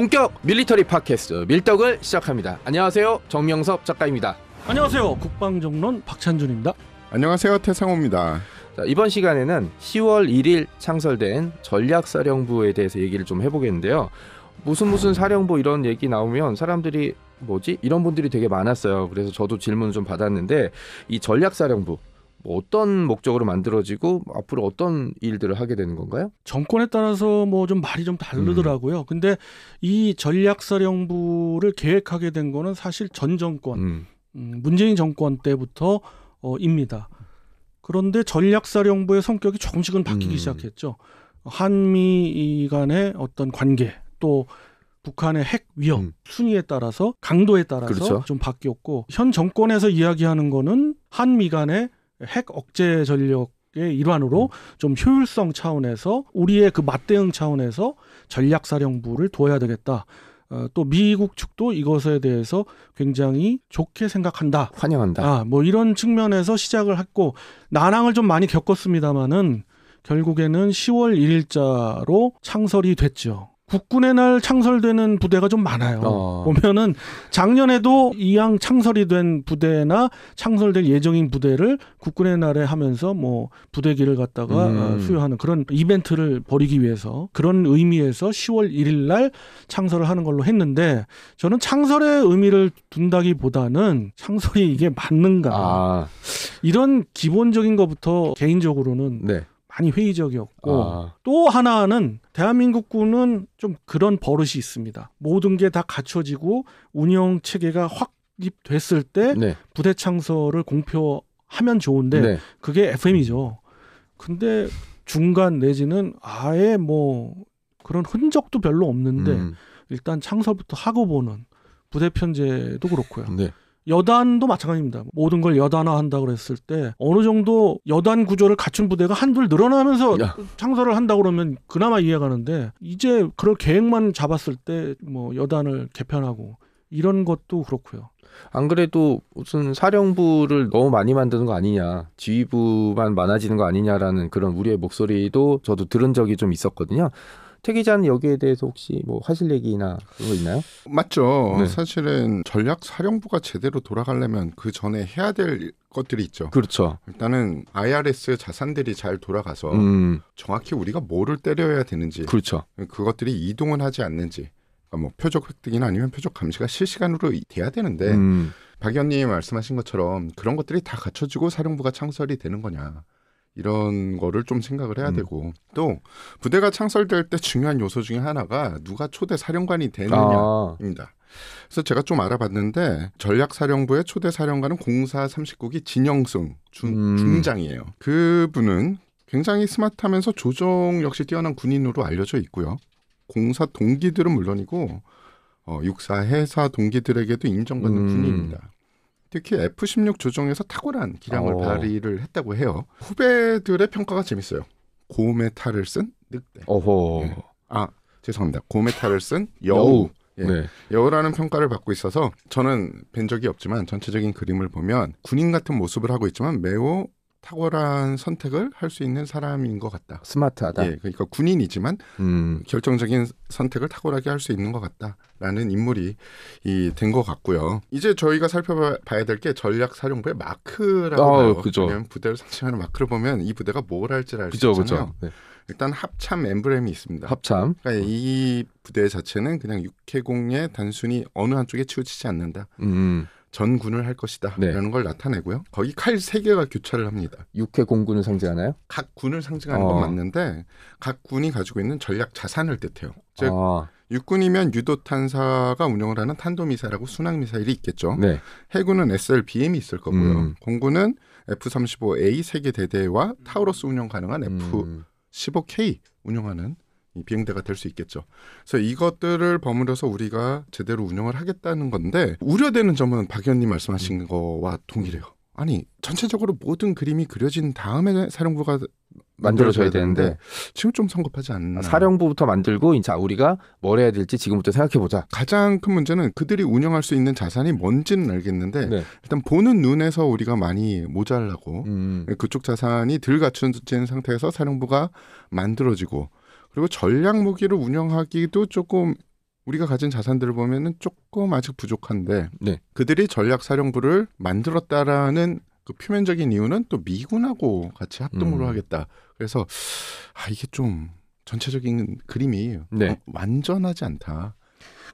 본격 밀리터리 팟캐스트 밀떡을 시작합니다. 안녕하세요. 정명섭 작가입니다. 안녕하세요. 국방정론 박찬준입니다. 안녕하세요. 태상호입니다. 자, 이번 시간에는 10월 1일 창설된 전략사령부에 대해서 얘기를 좀 해보겠는데요. 무슨 무슨 사령부 뭐 이런 얘기 나오면 사람들이 뭐지 이런 분들이 되게 많았어요. 그래서 저도 질문을 좀 받았는데 이 전략사령부 뭐 어떤 목적으로 만들어지고 앞으로 어떤 일들을 하게 되는 건가요? 정권에 따라서 뭐 좀 말이 좀 다르더라고요. 음. 근데 이 전략사령부를 계획하게 된 거는 사실 전 정권, 음, 음 문재인 정권 때부터 어, 입니다. 그런데 전략사령부의 성격이 조금씩은 바뀌기 음. 시작했죠. 한미 간의 어떤 관계 또 북한의 핵 위협 음. 순위에 따라서 강도에 따라서 그렇죠. 좀 바뀌었고 현 정권에서 이야기하는 거는 한미 간의 핵 억제 전력 의 일환으로 음. 좀 효율성 차원에서 우리의 그 맞대응 차원에서 전략사령부를 둬야 되겠다. 어, 또 미국 측도 이것에 대해서 굉장히 좋게 생각한다. 환영한다. 아, 뭐 이런 측면에서 시작을 했고 난항을 좀 많이 겪었습니다마는 결국에는 10월 1일자로 창설이 됐죠. 국군의 날 창설되는 부대가 좀 많아요. 어. 보면은 작년에도 이왕 창설이 된 부대나 창설될 예정인 부대를 국군의 날에 하면서 뭐 부대기를 갖다가 어, 음. 수여하는 그런 이벤트를 벌이기 위해서 그런 의미에서 10월 1일 날 창설을 하는 걸로 했는데 저는 창설의 의미를 둔다기보다는 창설이 이게 맞는가 아. 이런 기본적인 것부터 개인적으로는 네. 많이 회의적이었고 아. 또 하나는 대한민국 군은 좀 그런 버릇이 있습니다. 모든 게 다 갖춰지고 운영 체계가 확립됐을 때 네. 부대 창설을 공표하면 좋은데 네. 그게 FM이죠. 근데 중간 내지는 아예 뭐 그런 흔적도 별로 없는데 음. 일단 창설부터 하고 보는 부대 편제도 그렇고요. 네. 여단도 마찬가지입니다. 모든 걸 여단화한다 그랬을 때 어느 정도 여단 구조를 갖춘 부대가 한둘 늘어나면서 야. 창설을 한다 그러면 그나마 이해가는데 이제 그런 계획만 잡았을 때 뭐 여단을 개편하고 이런 것도 그렇고요. 안 그래도 무슨 사령부를 너무 많이 만드는 거 아니냐, 지휘부만 많아지는 거 아니냐라는 그런 우리의 목소리도 저도 들은 적이 좀 있었거든요. 퇴 기자는 여기에 대해서 혹시 뭐 하실 얘기나 그거 있나요? 맞죠. 네. 사실은 전략 사령부가 제대로 돌아가려면 그 전에 해야 될 것들이 있죠. 그렇죠. 일단은 IRS 자산들이 잘 돌아가서 음. 정확히 우리가 뭐를 때려야 되는지, 그렇죠. 그것들이 이동은 하지 않는지, 그러니까 뭐 표적 획득이나 아니면 표적 감시가 실시간으로 돼야 되는데. 음. 박 의원님이 말씀하신 것처럼 그런 것들이 다 갖춰지고 사령부가 창설이 되는 거냐. 이런 거를 좀 생각을 해야 음. 되고 또 부대가 창설될 때 중요한 요소 중에 하나가 누가 초대 사령관이 되느냐입니다. 아. 그래서 제가 좀 알아봤는데 전략사령부의 초대 사령관은 공사 39기 진영승 중, 음. 중장이에요. 그분은 굉장히 스마트하면서 조정 역시 뛰어난 군인으로 알려져 있고요. 공사 동기들은 물론이고 어, 육사 해사 동기들에게도 인정받는 음. 군인입니다. 특히 F-16 조종에서 탁월한 기량을 오. 어. 발휘를 했다고 해요. 후배들의 평가가 재밌어요. 고메탈을 쓴 늑대. 어허 네. 아 죄송합니다. 고메탈을 쓴 여우. 예. 네. 여우라는 평가를 받고 있어서 저는 뵌 적이 없지만 전체적인 그림을 보면 군인 같은 모습을 하고 있지만 매우 탁월한 선택을 할 수 있는 사람인 것 같다. 스마트하다. 예, 그러니까 군인이지만 음. 결정적인 선택을 탁월하게 할 수 있는 것 같다라는 인물이 된 것 같고요. 이제 저희가 살펴봐야 될 게 전략 사령부의 마크라고 아, 그죠. 부대를 상징하는 마크를 보면 이 부대가 뭘할지알수 있잖아요. 그 네. 일단 합참 엠브렘이 있습니다. 합참. 그러니까 이 부대 자체는 그냥 육해공에 단순히 어느 한쪽에 치우치지 않는다. 음. 전군을 할 것이다라는 네. 걸 나타내고요. 거기 칼세 개가 교차를 합니다. 육해 공군을 상징하나요? 각 군을 상징하는 어. 건 맞는데 각 군이 가지고 있는 전략 자산을 뜻해요. 즉 아. 육군이면 유도탄사가 운영을 하는 탄도미사일하고 순항미사일이 있겠죠. 네. 해군은 SLBM이 있을 거고요. 음. 공군은 F-35A 세계 대대와 타우러스 운영 가능한 음. F-15K 운영하는 비행대가 될 수 있겠죠. 그래서 이것들을 버무려서 우리가 제대로 운영을 하겠다는 건데 우려되는 점은 박 의원님 말씀하신 음. 거와 동일해요. 아니 전체적으로 모든 그림이 그려진 다음에 사령부가 만들어져야, 되는데, 지금 좀 성급하지 않나 아, 사령부부터 만들고 이제 아, 우리가 뭘 해야 될지 지금부터 생각해보자 가장 큰 문제는 그들이 운영할 수 있는 자산이 뭔지는 알겠는데 네. 일단 보는 눈에서 우리가 많이 모자라고 음. 그쪽 자산이 덜 갖춘 상태에서 사령부가 만들어지고 그리고 전략 무기를 운영하기도 조금 우리가 가진 자산들을 보면은 조금 아직 부족한데 네. 그들이 전략 사령부를 만들었다라는 그 표면적인 이유는 또 미군하고 같이 합동으로 음. 하겠다. 그래서 아 이게 좀 전체적인 그림이 네. 완전하지 않다.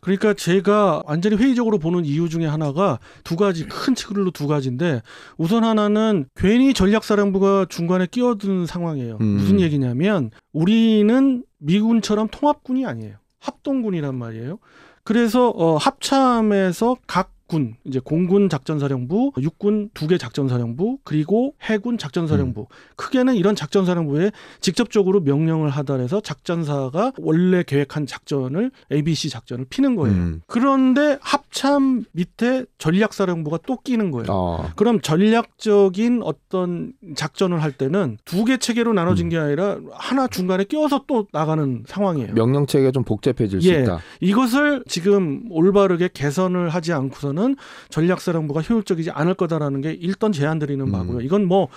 그러니까 제가 완전히 회의적으로 보는 이유 중에 하나가 두 가지 큰 측으로 두 가지인데 우선 하나는 괜히 전략사령부가 중간에 끼어든 상황이에요. 음. 무슨 얘기냐면 우리는 미군처럼 통합군이 아니에요. 합동군이란 말이에요. 그래서 어, 합참에서 각 육군 이제 공군 작전사령부, 육군 두 개 작전사령부, 그리고 해군 작전사령부. 음. 크게는 이런 작전사령부에 직접적으로 명령을 하달해서 작전사가 원래 계획한 작전을 ABC 작전을 피는 거예요. 음. 그런데 합참 밑에 전략사령부가 또 끼는 거예요. 어. 그럼 전략적인 어떤 작전을 할 때는 두 개 체계로 나눠진 음. 게 아니라 하나 중간에 끼워서 또 나가는 상황이에요. 명령 체계가 좀 복잡해질 예, 수 있다. 이것을 지금 올바르게 개선을 하지 않고서는 부분에는 전략사령부가 효율적이지 않을 거다라는 게 일단 제안드리는 음. 바고요. 이건 뭐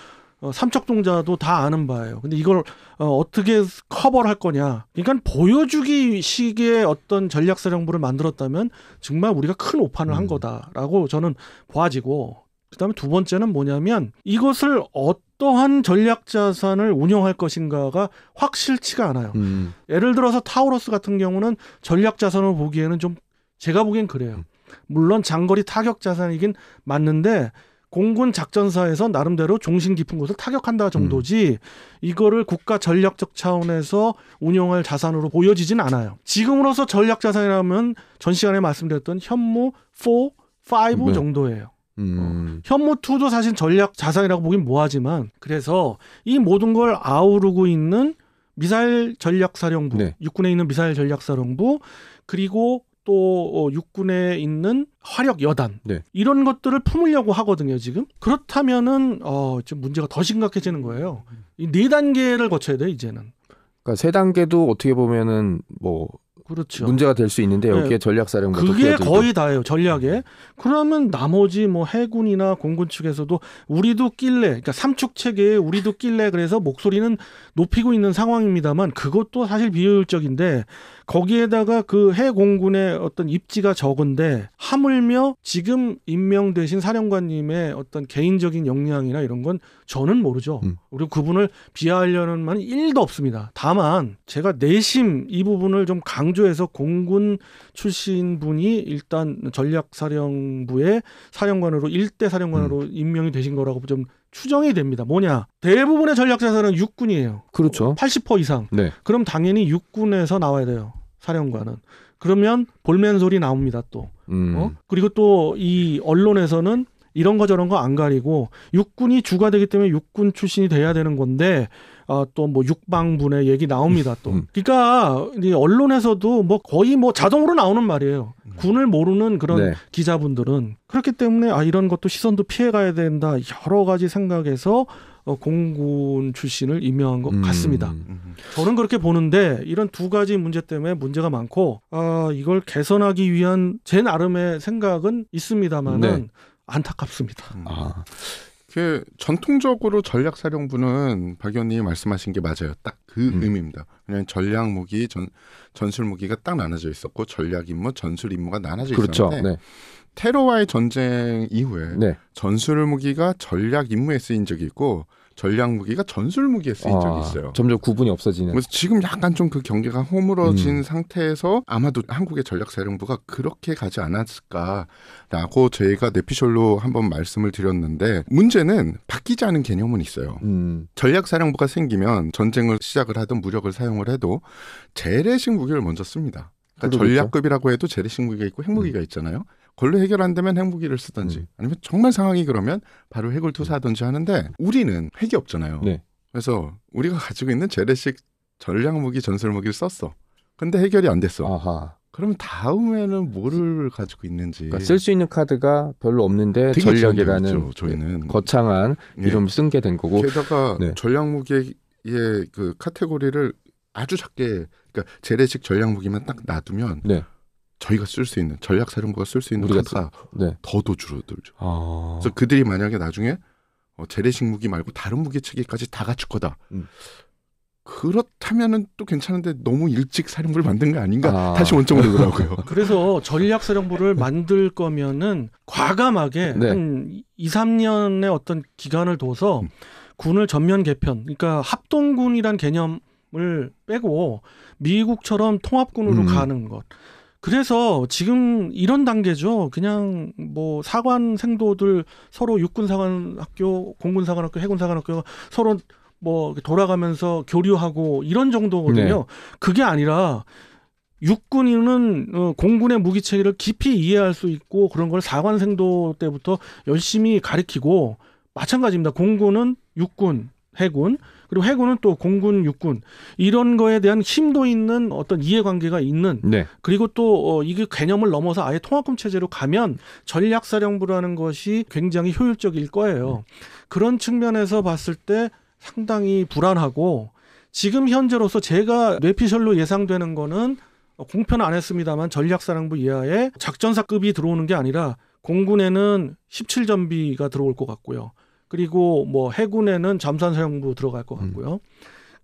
어, 삼척동자도 다 아는 바예요. 근데 이걸 어, 떻게 커버를 할 거냐. 그러니까 보여주기 시기에 어떤 전략사령부를 만들었다면 정말 우리가 큰 오판을 한 음. 거다라고 저는 보아지고 그다음에 두 번째는 뭐냐면 이것을 어떠한 전략 자산을 운영할 것인가가 확실치가 않아요. 음. 예를 들어서 타우러스 같은 경우는 전략 자산으로 보기에는 좀 제가 보기엔 그래요. 물론 장거리 타격 자산이긴 맞는데 공군 작전사에서 나름대로 종신 깊은 곳을 타격한다 정도지 음. 이거를 국가 전략적 차원에서 운영할 자산으로 보여지진 않아요. 지금으로서 전략 자산이라면 전 시간에 말씀드렸던 현무 4, 5 네. 정도예요. 음. 어. 현무 2도 사실 전략 자산이라고 보긴 뭐하지만 그래서 이 모든 걸 아우르고 있는 미사일 전략사령부 네. 육군에 있는 미사일 전략사령부 그리고 또 어, 육군에 있는 화력 여단 네. 이런 것들을 품으려고 하거든요 지금 그렇다면은 어 지금 문제가 더 심각해지는 거예요 이네 단계를 거쳐야 돼 이제는 그러니까 세 단계도 어떻게 보면은 뭐 그렇죠. 문제가 될 수 있는데 네. 여기에 네. 전략사령부 그게 거의 다예요 전략에 네. 그러면 나머지 뭐 해군이나 공군 측에서도 우리도 낄래 그러니까 삼축 체계에 우리도 낄래 그래서 목소리는 높이고 있는 상황입니다만 그것도 사실 비효율적인데 거기에다가 그 해공군의 어떤 입지가 적은데 하물며 지금 임명되신 사령관님의 어떤 개인적인 역량이나 이런 건 저는 모르죠. 음. 그리고 그분을 비하하려는 말은 1도 없습니다. 다만 제가 내심 이 부분을 좀 강조해서 공군 출신 분이 일단 전략사령부의 사령관으로 일대 사령관으로 음. 임명이 되신 거라고 좀 추정이 됩니다. 뭐냐? 대부분의 전략자산은 육군이에요. 그렇죠. 80% 이상. 네. 그럼 당연히 육군에서 나와야 돼요. 사령관은. 그러면 볼멘 소리 나옵니다 또. 음. 어? 그리고 또 이 언론에서는 이런 거 저런 거 안 가리고 육군이 주가 되기 때문에 육군 출신이 돼야 되는 건데 어, 아, 또 뭐 육방분의 얘기 나옵니다 또. 음. 그러니까 언론에서도 뭐 거의 뭐 자동으로 나오는 말이에요. 군을 모르는 그런 네. 기자분들은 그렇기 때문에 아 이런 것도 시선도 피해가야 된다 여러 가지 생각에서 어, 공군 출신을 임명한 것 음. 같습니다. 저는 그렇게 보는데 이런 두 가지 문제 때문에 문제가 많고 아, 이걸 개선하기 위한 제 나름의 생각은 있습니다만은 네. 안타깝습니다. 음. 아. 그 전통적으로 전략사령부는 박 의원님이 말씀하신 게 맞아요. 딱그 음. 의미입니다. 그냥 전략 무기, 전 전술 무기가 딱 나눠져 있었고 전략 임무, 전술 임무가 나눠져 그렇죠. 있었는데 네. 테러와의 전쟁 이후에 네. 전술 무기가 전략 임무에 쓰인 적이 있고 전략 무기가 전술 무기에 쓰인 아, 적이 있어요. 점점 구분이 없어지는. 그래서 지금 약간 좀 그 경계가 허물어진 음. 상태에서 아마도 한국의 전략사령부가 그렇게 가지 않았을까라고 저희가 내피셜로 한번 말씀을 드렸는데 문제는 바뀌지 않은 개념은 있어요. 음. 전략사령부가 생기면 전쟁을 시작을 하든 무력을 사용을 해도 재래식 무기를 먼저 씁니다. 그러니까 전략급이라고 해도 재래식 무기가 있고 핵무기가 음. 있잖아요. 걸로 해결한다면 핵무기를 쓰든지 음. 아니면 정말 상황이 그러면 바로 핵을 투사하든지 하는데 우리는 핵이 없잖아요. 네. 그래서 우리가 가지고 있는 재래식 전략 무기, 전술 무기를 썼어. 근데 해결이 안 됐어. 아하. 그러면 다음에는 뭐를 가지고 있는지 그러니까 쓸수 있는 카드가 별로 없는데 전략이라는 저희는 거창한 예. 이름 예. 쓴게 된 거고 게다가 네. 전략 무기의 그 카테고리를 아주 작게 그러니까 재래식 전략 무기만 딱 놔두면 네. 저희가 쓸 수 있는 전략사령부가 쓸 수 있는 카드가 네. 더더 줄어들죠. 아... 그래서 그들이 만약에 나중에 어, 재래식 무기 말고 다른 무기 체계까지 다 갖출 거다. 음. 그렇다면은 또 괜찮은데 너무 일찍 사령부를 만든 거 아닌가 아. 다시 원점으로 돌아오고요. 그래서 전략 사령부를 네. 만들 거면은 과감하게 네. 한 2, 3년의 어떤 기간을 둬서 음. 군을 전면 개편, 그러니까 합동군이란 개념을 빼고 미국처럼 통합군으로 음. 가는 것. 그래서 지금 이런 단계죠. 그냥 뭐 사관 생도들 서로 육군 사관 학교, 공군 사관 학교, 해군 사관 학교 서로 뭐 돌아가면서 교류하고 이런 정도거든요. 네. 그게 아니라 육군인은 어, 공군의 무기 체계를 깊이 이해할 수 있고 그런 걸 사관생도 때부터 열심히 가리키고 마찬가지입니다. 공군은 육군, 해군 그리고 해군은 또 공군, 육군 이런 거에 대한 힘도 있는 어떤 이해관계가 있는 네. 그리고 또 어, 이게 개념을 넘어서 아예 통합군 체제로 가면 전략사령부라는 것이 굉장히 효율적일 거예요. 네. 그런 측면에서 봤을 때 상당히 불안하고 지금 현재로서 제가 뇌피셜로 예상되는 거는 공편안 했습니다만 전략사령부 이하에 작전사급이 들어오는 게 아니라 공군에는 17전비가 들어올 것 같고요. 그리고 뭐 해군에는 잠산사령부 들어갈 것 음. 같고요. 음.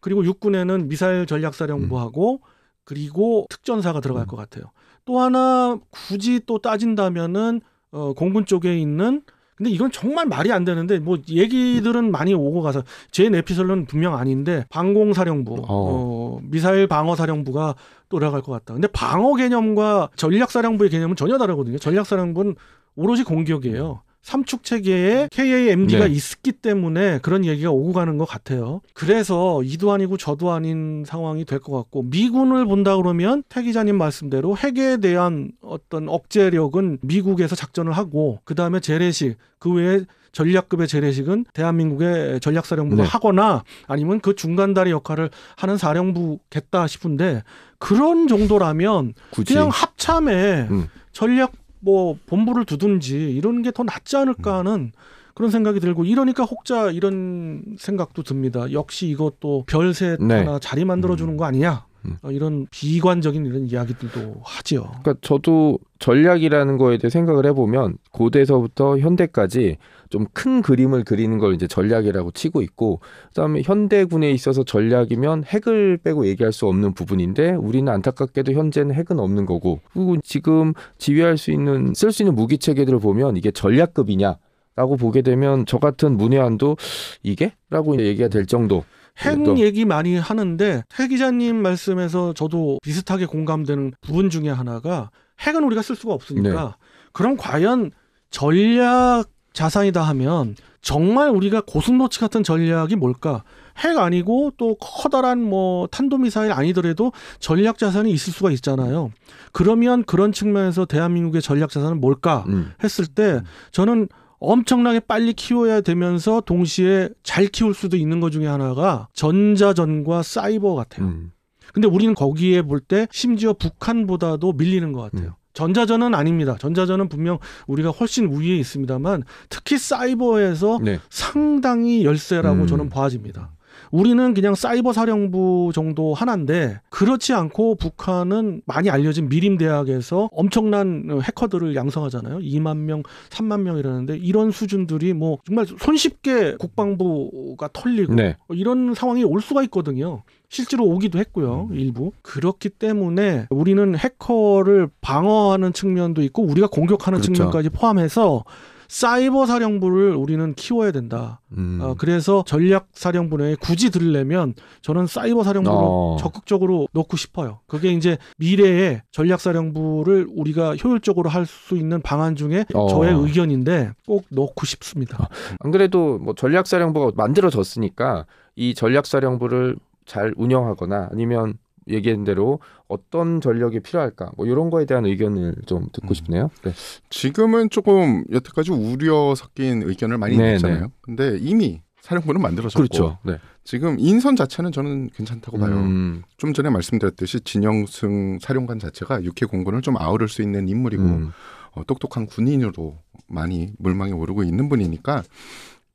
그리고 육군에는 미사일 전략사령부하고 음. 그리고 특전사가 들어갈 음. 것 같아요. 또 하나 굳이 또 따진다면은 어, 공군 쪽에 있는 근데 이건 정말 말이 안 되는데 뭐 얘기들은 많이 오고 가서 제 내피셜로는 분명 아닌데 방공사령부, 어. 어 미사일 방어사령부가 또올라갈것 같다. 근데 방어 개념과 전략사령부의 개념은 전혀 다르거든요. 전략사령부는 오로지 공격이에요. 음. 삼축 체계에 KAMD가 네. 있기 때문에 그런 얘기가 오고 가는 것 같아요. 그래서 이도 아니고 저도 아닌 상황이 될 것 같고 미군을 본다 그러면 태 기자님 말씀대로 핵에 대한 어떤 억제력은 미국에서 작전을 하고 그 다음에 재래식 그 외에 전략급의 재래식은 대한민국의 전략사령부가 네. 하거나 아니면 그 중간다리 역할을 하는 사령부겠다 싶은데 그런 정도라면 굳이. 그냥 합참에 음. 전략 뭐 본부를 두든지 이런 게 더 낫지 않을까 음. 하는 그런 생각이 들고 이러니까 혹자 이런 생각도 듭니다. 역시 이것도 별세 네. 하나 자리 만들어 주는 거 아니냐? 음. 어, 이런 비관적인 이런 이야기들도 하지요. 그러니까 저도 전략이라는 거에 대해 생각을 해보면 고대에서부터 현대까지 좀 큰 그림을 그리는 걸 이제 전략이라고 치고 있고 그다음에 현대군에 있어서 전략이면 핵을 빼고 얘기할 수 없는 부분인데 우리는 안타깝게도 현재는 핵은 없는 거고 그리고 지금 지휘할 수 있는 쓸 수 있는 무기 체계들을 보면 이게 전략급이냐 라고 보게 되면 저 같은 문외한도 이게? 라고 얘기가 될 정도 핵 또. 얘기 많이 하는데 태 기자님 말씀에서 저도 비슷하게 공감되는 부분 중에 하나가 핵은 우리가 쓸 수가 없으니까 네. 그럼 과연 전략 자산이다 하면 정말 우리가 고슴도치 같은 전략이 뭘까? 핵 아니고 또 커다란 뭐 탄도미사일 아니더라도 전략 자산이 있을 수가 있잖아요. 그러면 그런 측면에서 대한민국의 전략 자산은 뭘까? 음. 했을 때 저는 엄청나게 빨리 키워야 되면서 동시에 잘 키울 수도 있는 것 중에 하나가 전자전과 사이버 같아요. 음. 근데 우리는 거기에 볼 때 심지어 북한보다도 밀리는 것 같아요. 음. 전자전은 아닙니다. 전자전은 분명 우리가 훨씬 우위에 있습니다만 특히 사이버에서 네. 상당히 열세라고 음. 저는 봐집니다. 우리는 그냥 사이버 사령부 정도 하나인데 그렇지 않고 북한은 많이 알려진 미림 대학에서 엄청난 해커들을 양성하잖아요. 2만 명, 3만 명이라는데 이런 수준들이 뭐 정말 손쉽게 국방부가 털리고 네. 이런 상황이 올 수가 있거든요. 실제로 오기도 했고요, 음. 일부. 그렇기 때문에 우리는 해커를 방어하는 측면도 있고 우리가 공격하는 그렇죠. 측면까지 포함해서 사이버 사령부를 우리는 키워야 된다. 음. 어, 그래서 전략 사령부에 내 굳이 들으려면 저는 사이버 사령부를 어. 적극적으로 넣고 싶어요. 그게 이제 미래의 전략 사령부를 우리가 효율적으로 할 수 있는 방안 중에 어. 저의 의견인데 꼭 넣고 싶습니다. 아, 안 그래도 뭐 전략 사령부가 만들어졌으니까 이 전략 사령부를 잘 운영하거나 아니면 얘기한 대로 어떤 전력이 필요할까 뭐 이런 거에 대한 의견을 좀 듣고 음. 싶네요. 네. 지금은 조금 여태까지 우려 섞인 의견을 많이 네, 냈잖아요. 근데 이미 사령부는 만들어졌고 그렇죠. 네. 지금 인선 자체는 저는 괜찮다고 봐요. 음. 좀 전에 말씀드렸듯이 진영승 사령관 자체가 육해 공군을 좀 아우를 수 있는 인물이고 음. 어, 똑똑한 군인으로 많이 물망에 오르고 있는 분이니까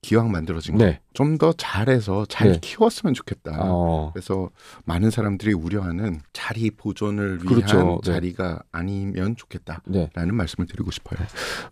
기왕 만들어진 네. 거좀 더 잘해서 잘 네. 키웠으면 좋겠다. 어. 그래서 많은 사람들이 우려하는 자리 보존을 위한 그렇죠. 네. 자리가 아니면 좋겠다라는 네. 말씀을 드리고 싶어요.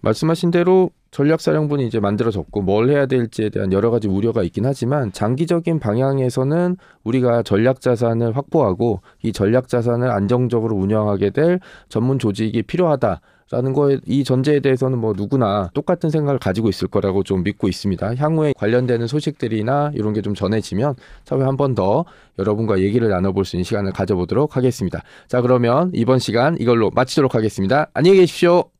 말씀하신 대로 전략사령부는 이제 만들어졌고 뭘 해야 될지에 대한 여러 가지 우려가 있긴 하지만 장기적인 방향에서는 우리가 전략자산을 확보하고 이 전략자산을 안정적으로 운영하게 될 전문 조직이 필요하다. 라는 거에 이 전제에 대해서는 뭐 누구나 똑같은 생각을 가지고 있을 거라고 좀 믿고 있습니다. 향후에 관련되는 소식들이나 이런 게 좀 전해지면 차후에 한번 더 여러분과 얘기를 나눠볼 수 있는 시간을 가져보도록 하겠습니다. 자, 그러면 이번 시간 이걸로 마치도록 하겠습니다. 안녕히 계십시오.